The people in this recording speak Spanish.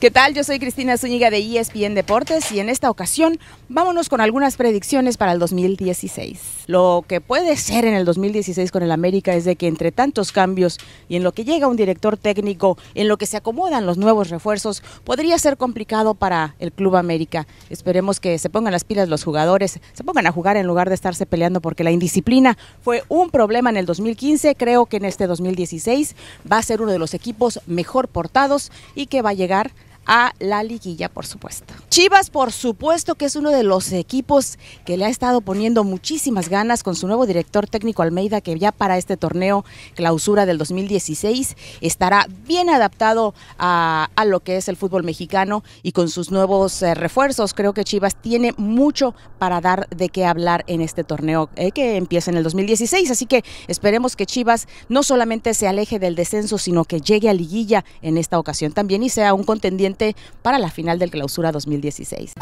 ¿Qué tal? Yo soy Cristina Zúñiga de ESPN Deportes y en esta ocasión vámonos con algunas predicciones para el 2016. Lo que puede ser en el 2016 con el América es de que entre tantos cambios y en lo que llega un director técnico, en lo que se acomodan los nuevos refuerzos, podría ser complicado para el Club América. Esperemos que se pongan las pilas los jugadores, se pongan a jugar en lugar de estarse peleando porque la indisciplina fue un problema en el 2015. Creo que en este 2016 va a ser uno de los equipos mejor portados y que va a llegar a la liguilla, por supuesto. Chivas, por supuesto, que es uno de los equipos que le ha estado poniendo muchísimas ganas con su nuevo director técnico Almeida, que ya para este torneo clausura del 2016 estará bien adaptado a, lo que es el fútbol mexicano y con sus nuevos eh, refuerzos. Creo que Chivas tiene mucho para dar de qué hablar en este torneo eh, que empieza en el 2016. Así que esperemos que Chivas no solamente se aleje del descenso, sino que llegue a liguilla en esta ocasión también y sea un contendiente para la final del Clausura 2016.